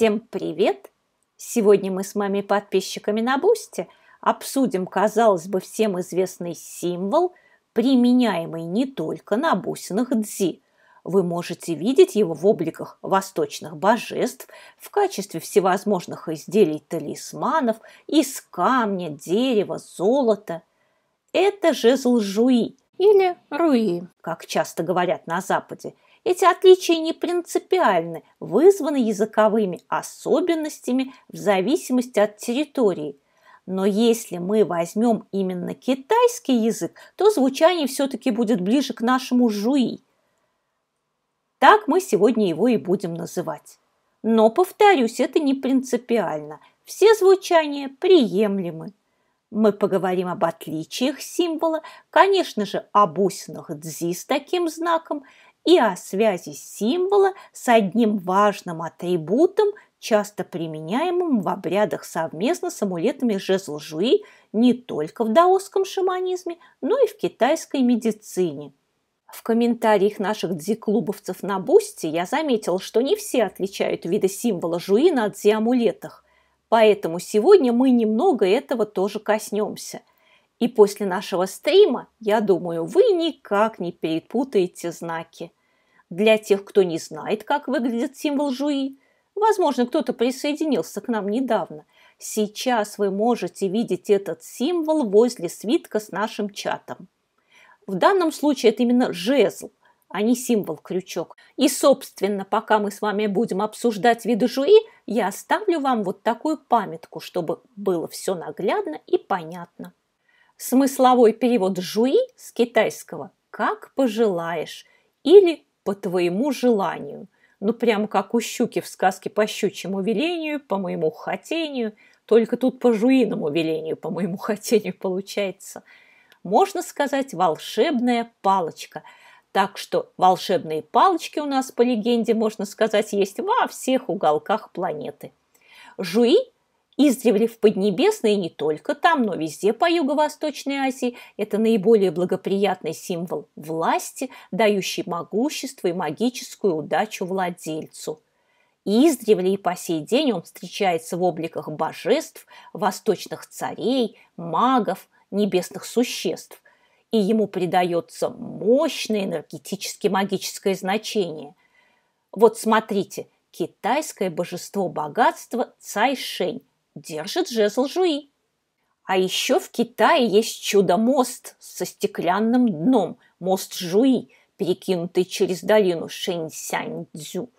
Всем привет! Сегодня мы с вами подписчиками на Бусти обсудим, казалось бы, всем известный символ, применяемый не только на бусинах Дзи. Вы можете видеть его в обликах восточных божеств, в качестве всевозможных изделий талисманов из камня, дерева, золота. Это жезл жуи или руи, как часто говорят на Западе – эти отличия не принципиальны, вызваны языковыми особенностями в зависимости от территории. Но если мы возьмем именно китайский язык, то звучание все-таки будет ближе к нашему жуи. Так мы сегодня его и будем называть. Но, повторюсь, это не принципиально. Все звучания приемлемы. Мы поговорим об отличиях символа, конечно же, об бусинах дзи с таким знаком – и о связи символа с одним важным атрибутом, часто применяемым в обрядах совместно с амулетами жезл жуи не только в даосском шаманизме, но и в китайской медицине. В комментариях наших дзиклубовцев на Бусти я заметил, что не все отличают виды символа жуи на дзиамулетах, поэтому сегодня мы немного этого тоже коснемся. И после нашего стрима, я думаю, вы никак не перепутаете знаки – для тех, кто не знает, как выглядит символ жуи, возможно, кто-то присоединился к нам недавно. Сейчас вы можете видеть этот символ возле свитка с нашим чатом. В данном случае это именно жезл, а не символ-крючок. И, собственно, пока мы с вами будем обсуждать виды жуи, я оставлю вам вот такую памятку, чтобы было все наглядно и понятно. Смысловой перевод жуи с китайского «как пожелаешь» или по твоему желанию. Ну, прямо как у щуки в сказке по щучьему велению, по моему хотению. Только тут по жуиному велению, по моему хотению получается. Можно сказать, волшебная палочка. Так что волшебные палочки у нас, по легенде, можно сказать, есть во всех уголках планеты. Жуи Издревле в Поднебесной и не только там, но везде по Юго-Восточной Азии это наиболее благоприятный символ власти, дающий могущество и магическую удачу владельцу. Издревле и по сей день он встречается в обликах божеств, восточных царей, магов, небесных существ, и ему придается мощное энергетически-магическое значение. Вот смотрите, китайское божество богатства Цайшень держит жезл жуи. А еще в Китае есть чудо-мост со стеклянным дном, мост Жуи, перекинутый через долину Шэньсяньцзю.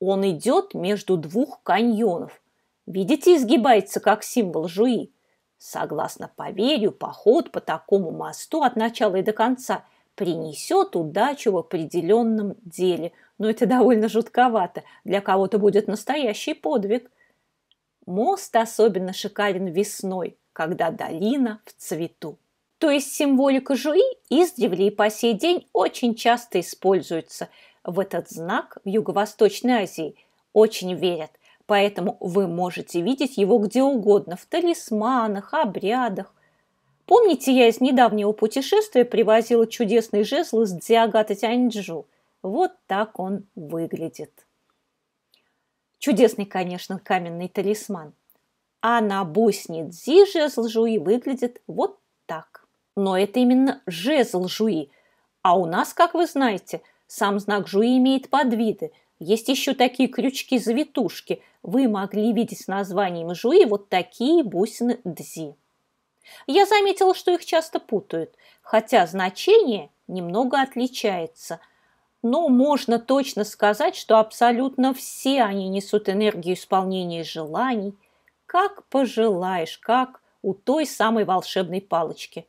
Он идет между двух каньонов. Видите, изгибается как символ Жуи. Согласно поверью, поход по такому мосту от начала и до конца принесет удачу в определенном деле. Но это довольно жутковато. Для кого-то будет настоящий подвиг. Мост особенно шикарен весной, когда долина в цвету. То есть символика жуи издревле и по сей день очень часто используется. В этот знак в Юго-Восточной Азии очень верят, поэтому вы можете видеть его где угодно, в талисманах, обрядах. Помните, я из недавнего путешествия привозила чудесный жезл из Диагата Тяньчжу? Вот так он выглядит. Чудесный, конечно, каменный талисман. А на бусне Дзи жезл жуи выглядит вот так. Но это именно жезл жуи. А у нас, как вы знаете, сам знак жуи имеет подвиды. Есть еще такие крючки-завитушки. Вы могли видеть названием жуи вот такие бусины Дзи. Я заметила, что их часто путают, хотя значение немного отличается – но ну, можно точно сказать, что абсолютно все они несут энергию исполнения желаний, как пожелаешь, как у той самой волшебной палочки.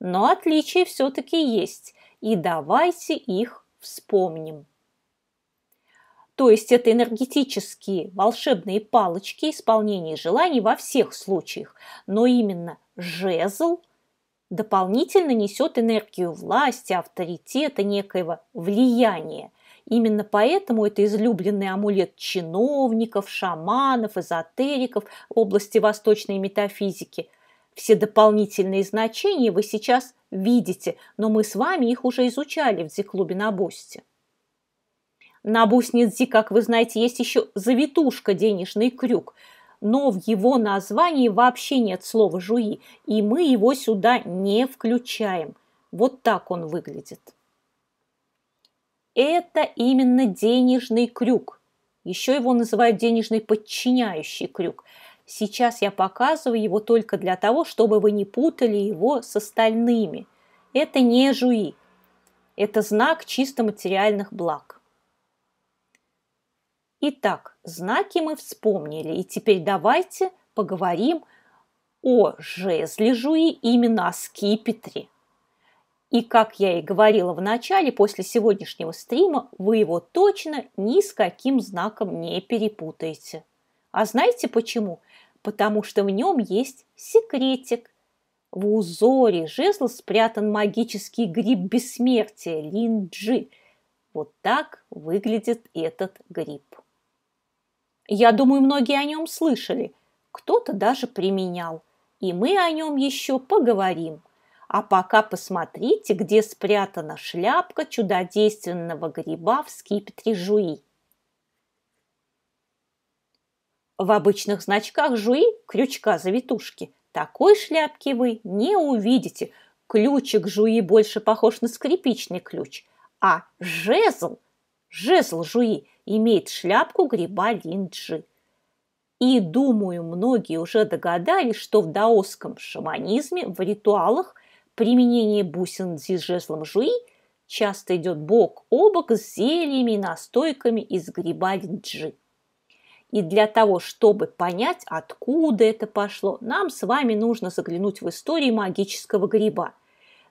Но отличия все-таки есть, и давайте их вспомним. То есть это энергетические волшебные палочки исполнения желаний во всех случаях, но именно жезл – дополнительно несет энергию власти, авторитета, некоего влияния. Именно поэтому это излюбленный амулет чиновников, шаманов, эзотериков в области восточной метафизики. Все дополнительные значения вы сейчас видите, но мы с вами их уже изучали в Зиклубе на Бусте. На Буснице, как вы знаете, есть еще завитушка, денежный крюк – но в его названии вообще нет слова «жуи», и мы его сюда не включаем. Вот так он выглядит. Это именно денежный крюк. Еще его называют денежный подчиняющий крюк. Сейчас я показываю его только для того, чтобы вы не путали его с остальными. Это не жуи. Это знак чисто материальных благ. Итак, знаки мы вспомнили, и теперь давайте поговорим о жезле жуи именно о скипетре. И, как я и говорила в начале, после сегодняшнего стрима вы его точно ни с каким знаком не перепутаете. А знаете почему? Потому что в нем есть секретик. В узоре жезла спрятан магический гриб бессмертия – линджи. Вот так выглядит этот гриб. Я думаю, многие о нем слышали, кто-то даже применял. И мы о нем еще поговорим. А пока посмотрите, где спрятана шляпка чудодейственного гриба в скипетре жуи. В обычных значках жуи, крючка завитушки, такой шляпки вы не увидите. Ключик жуи больше похож на скрипичный ключ, а жезл Жезл жуи имеет шляпку гриба линджи. И, думаю, многие уже догадались, что в даосском шаманизме в ритуалах применение бусин с жезлом жуи часто идет бок о бок с зельями и настойками из гриба линджи. И для того, чтобы понять, откуда это пошло, нам с вами нужно заглянуть в историю магического гриба.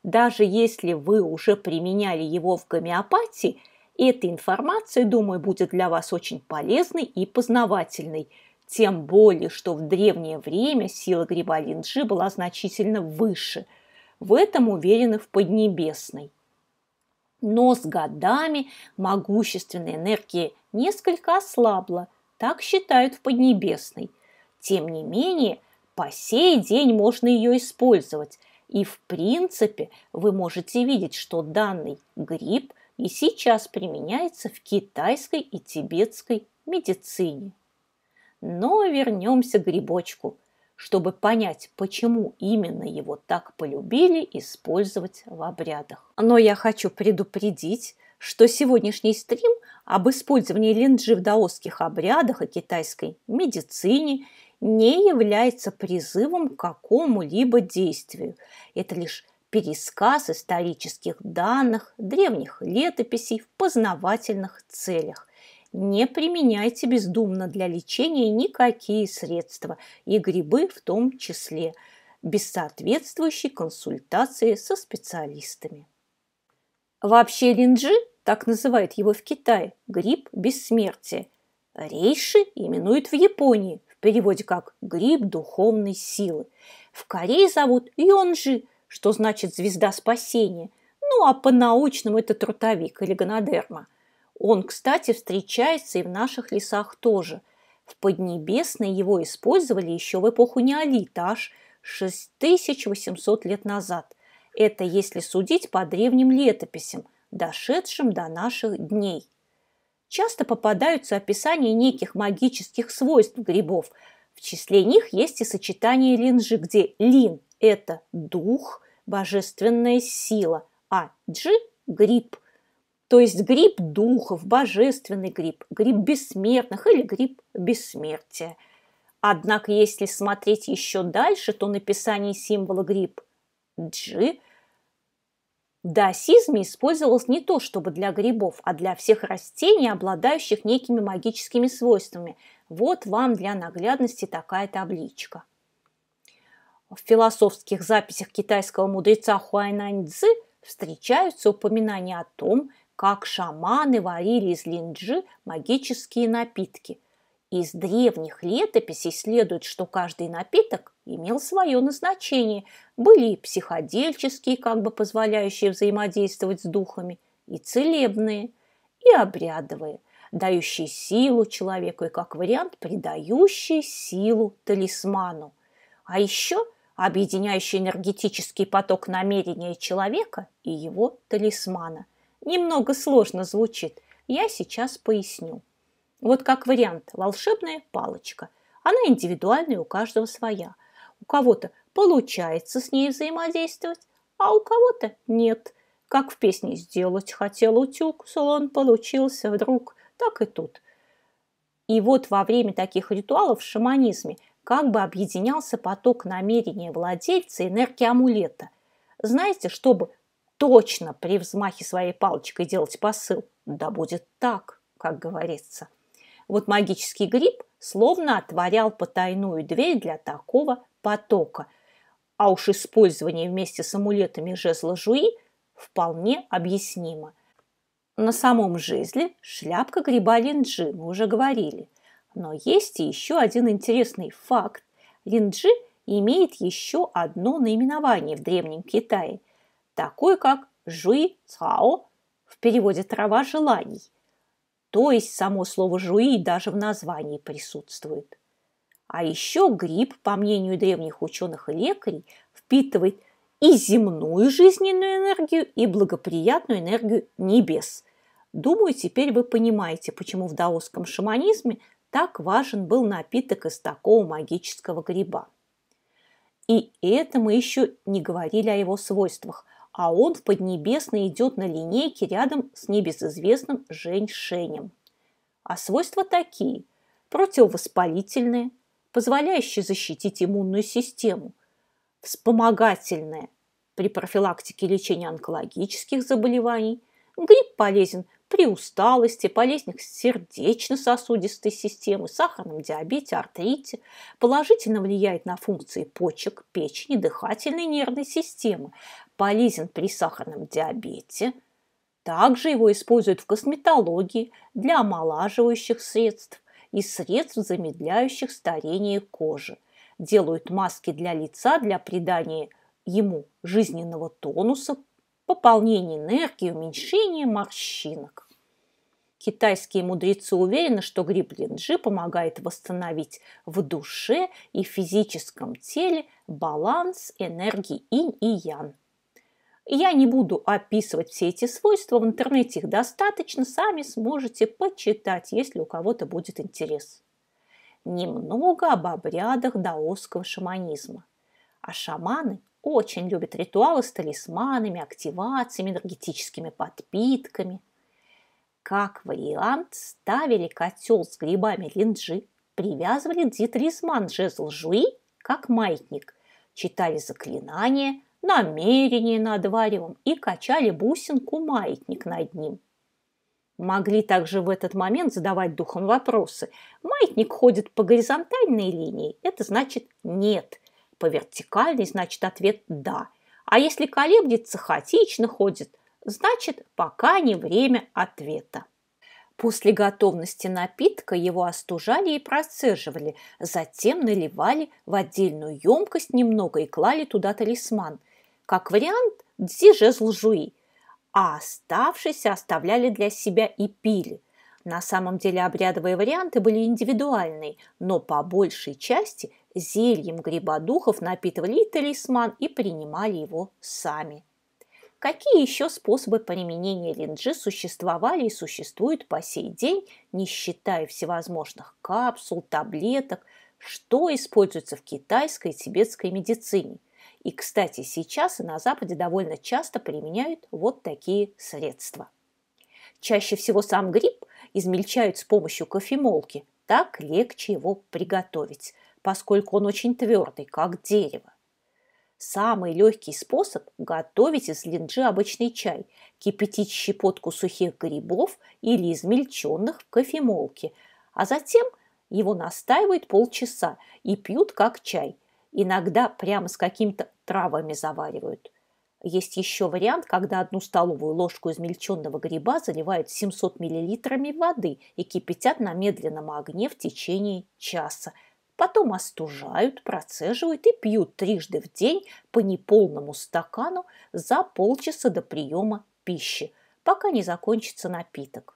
Даже если вы уже применяли его в гомеопатии – эта информация, думаю, будет для вас очень полезной и познавательной. Тем более, что в древнее время сила гриба Линджи была значительно выше. В этом уверены в Поднебесной. Но с годами могущественная энергия несколько ослабла, так считают в Поднебесной. Тем не менее, по сей день можно ее использовать. И в принципе вы можете видеть, что данный гриб – и сейчас применяется в китайской и тибетской медицине. Но вернемся к грибочку, чтобы понять, почему именно его так полюбили использовать в обрядах. Но я хочу предупредить, что сегодняшний стрим об использовании линджи в даосских обрядах и китайской медицине не является призывом к какому-либо действию. Это лишь пересказ исторических данных, древних летописей в познавательных целях. Не применяйте бездумно для лечения никакие средства, и грибы в том числе, без соответствующей консультации со специалистами. Вообще линджи, так называют его в Китае, гриб бессмертия. Рейши именуют в Японии, в переводе как «гриб духовной силы». В Корее зовут Йонжи – что значит звезда спасения. Ну, а по-научному это трутовик или гонодерма. Он, кстати, встречается и в наших лесах тоже. В Поднебесной его использовали еще в эпоху неолита, аж 6800 лет назад. Это если судить по древним летописям, дошедшим до наших дней. Часто попадаются описания неких магических свойств грибов. В числе них есть и сочетание линжи, где лин – это дух, божественная сила, а G – гриб. То есть гриб духов, божественный гриб, гриб бессмертных или гриб бессмертия. Однако, если смотреть еще дальше, то написание символа гриб G в даосизме использовалось не то чтобы для грибов, а для всех растений, обладающих некими магическими свойствами. Вот вам для наглядности такая табличка – в философских записях китайского мудреца Хуайнаньцзы встречаются упоминания о том, как шаманы варили из линджи магические напитки. Из древних летописей следует, что каждый напиток имел свое назначение. Были и психодельческие, как бы позволяющие взаимодействовать с духами, и целебные, и обрядовые, дающие силу человеку и, как вариант, придающие силу талисману. А еще объединяющий энергетический поток намерения человека и его талисмана. Немного сложно звучит, я сейчас поясню. Вот как вариант волшебная палочка. Она индивидуальная, у каждого своя. У кого-то получается с ней взаимодействовать, а у кого-то нет. Как в песне «Сделать хотел утюг, салон получился вдруг», так и тут. И вот во время таких ритуалов в шаманизме как бы объединялся поток намерения владельца энергии амулета. Знаете, чтобы точно при взмахе своей палочкой делать посыл? Да будет так, как говорится. Вот магический гриб словно отворял потайную дверь для такого потока. А уж использование вместе с амулетами жезла жуи вполне объяснимо. На самом жезле шляпка гриба линджи, мы уже говорили. Но есть и еще один интересный факт. Линджи имеет еще одно наименование в Древнем Китае, такое как жуи цао в переводе «трава желаний». То есть само слово «жуи» даже в названии присутствует. А еще гриб, по мнению древних ученых и лекарей, впитывает и земную жизненную энергию, и благоприятную энергию небес. Думаю, теперь вы понимаете, почему в даосском шаманизме так важен был напиток из такого магического гриба. И это мы еще не говорили о его свойствах, а он в Поднебесной идет на линейке рядом с небезызвестным Женьшенем. А свойства такие – противовоспалительные, позволяющие защитить иммунную систему, вспомогательные при профилактике лечения онкологических заболеваний. Гриб полезен при усталости, болезнях сердечно-сосудистой системы, сахарном диабете, артрите, положительно влияет на функции почек, печени, дыхательной и нервной системы, полезен при сахарном диабете. Также его используют в косметологии для омолаживающих средств и средств, замедляющих старение кожи. Делают маски для лица для придания ему жизненного тонуса, пополнения энергии, уменьшения морщинок. Китайские мудрецы уверены, что гриб линджи помогает восстановить в душе и физическом теле баланс энергии инь и ян. Я не буду описывать все эти свойства, в интернете их достаточно, сами сможете почитать, если у кого-то будет интерес. Немного об обрядах даосского шаманизма. А шаманы очень любят ритуалы с талисманами, активациями, энергетическими подпитками – как вариант, ставили котел с грибами линджи, привязывали дитрисман жезл жуи, как маятник, читали заклинания, намерения над варевом и качали бусинку маятник над ним. Могли также в этот момент задавать духом вопросы. Маятник ходит по горизонтальной линии, это значит «нет». По вертикальной, значит ответ «да». А если колеблется, хаотично ходит – Значит, пока не время ответа. После готовности напитка его остужали и процеживали, затем наливали в отдельную емкость немного и клали туда талисман. Как вариант – дзи жезл жуи, а оставшиеся оставляли для себя и пили. На самом деле обрядовые варианты были индивидуальные, но по большей части зельем грибодухов напитывали и талисман и принимали его сами. Какие еще способы применения линджи существовали и существуют по сей день, не считая всевозможных капсул, таблеток, что используется в китайской и тибетской медицине? И, кстати, сейчас на Западе довольно часто применяют вот такие средства. Чаще всего сам гриб измельчают с помощью кофемолки, так легче его приготовить, поскольку он очень твердый, как дерево. Самый легкий способ – готовить из линджи обычный чай, кипятить щепотку сухих грибов или измельченных в кофемолке, а затем его настаивают полчаса и пьют как чай. Иногда прямо с какими-то травами заваривают. Есть еще вариант, когда одну столовую ложку измельченного гриба заливают 700 мл воды и кипятят на медленном огне в течение часа – потом остужают, процеживают и пьют трижды в день по неполному стакану за полчаса до приема пищи, пока не закончится напиток.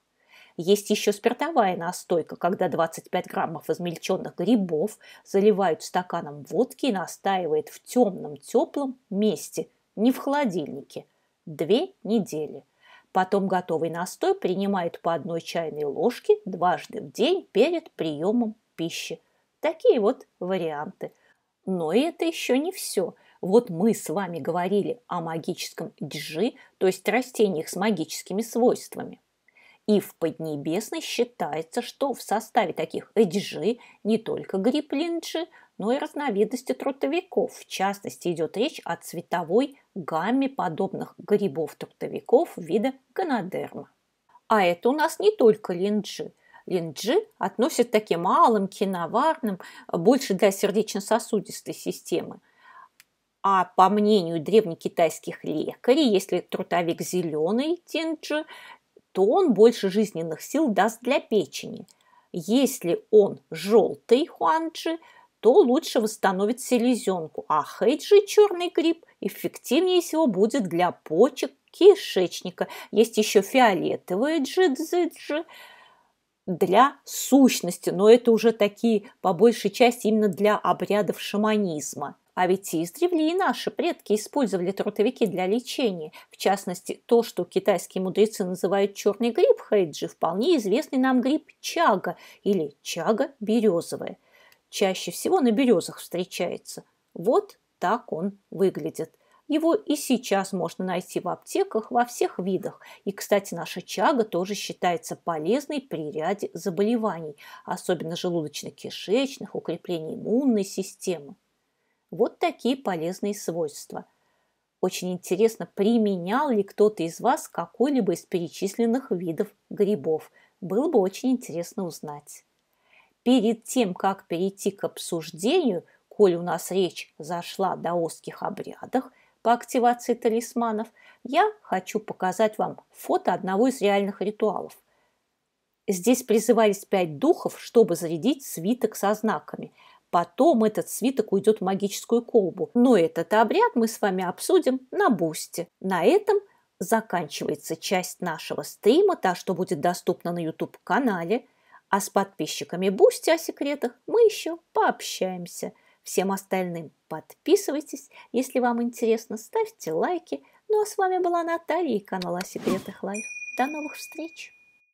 Есть еще спиртовая настойка, когда 25 граммов измельченных грибов заливают стаканом водки и настаивают в темном теплом месте, не в холодильнике, две недели. Потом готовый настой принимают по одной чайной ложке дважды в день перед приемом пищи. Такие вот варианты. Но это еще не все. Вот мы с вами говорили о магическом джи, то есть растениях с магическими свойствами. И в Поднебесной считается, что в составе таких джи не только гриб но и разновидности трутовиков. В частности, идет речь о цветовой гамме подобных грибов-трутовиков вида гонодерма. А это у нас не только линджи – линджи относят к таким алым, киноварным, э, больше для сердечно-сосудистой системы. А по мнению древнекитайских лекарей, если трутовик зеленый тинджи, то он больше жизненных сил даст для печени. Если он желтый хуанджи, то лучше восстановит селезенку, а хэйджи черный гриб эффективнее всего будет для почек, кишечника. Есть еще фиолетовые джидзиджи, для сущности, но это уже такие, по большей части, именно для обрядов шаманизма. А ведь и издревле и наши предки использовали трутовики для лечения. В частности, то, что китайские мудрецы называют черный гриб хейджи, вполне известный нам гриб чага или чага березовая. Чаще всего на березах встречается. Вот так он выглядит. Его и сейчас можно найти в аптеках во всех видах. И, кстати, наша чага тоже считается полезной при ряде заболеваний, особенно желудочно-кишечных, укрепления иммунной системы. Вот такие полезные свойства. Очень интересно, применял ли кто-то из вас какой-либо из перечисленных видов грибов. Было бы очень интересно узнать. Перед тем, как перейти к обсуждению, коль у нас речь зашла до остких обрядах, по активации талисманов, я хочу показать вам фото одного из реальных ритуалов. Здесь призывались пять духов, чтобы зарядить свиток со знаками. Потом этот свиток уйдет в магическую колбу. Но этот обряд мы с вами обсудим на бусте. На этом заканчивается часть нашего стрима, та, что будет доступна на YouTube-канале. А с подписчиками Бусти о секретах мы еще пообщаемся – Всем остальным подписывайтесь, если вам интересно, ставьте лайки. Ну а с вами была Наталья и канал о секретах лайф. До новых встреч!